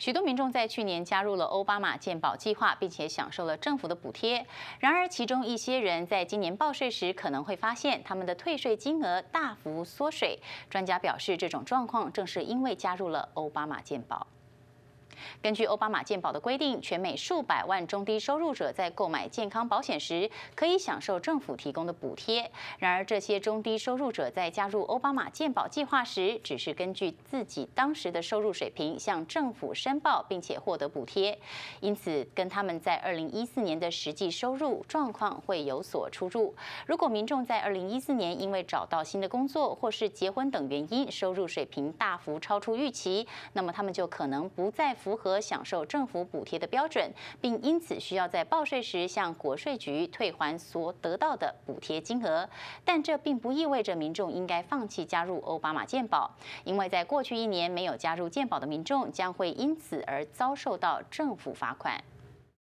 许多民众在去年加入了奥巴马健保计划，并且享受了政府的补贴。然而，其中一些人在今年报税时可能会发现，他们的退税金额大幅缩水。专家表示，这种状况正是因为加入了奥巴马健保。根据奥巴马健保的规定，全美数百万中低收入者在购买健康保险时可以享受政府提供的补贴。然而，这些中低收入者在加入奥巴马健保计划时，只是根据自己当时的收入水平向政府申报，并且获得补贴，因此跟他们在2014年的实际收入状况会有所出入。如果民众在2014年因为找到新的工作或是结婚等原因，收入水平大幅超出预期，那么他们就可能不再符合享受政府补贴的标准，并因此需要在报税时向国税局退还所得到的补贴金额。但这并不意味着民众应该放弃加入奥巴马健保，因为在过去一年没有加入健保的民众将会因此而遭受到政府罚款。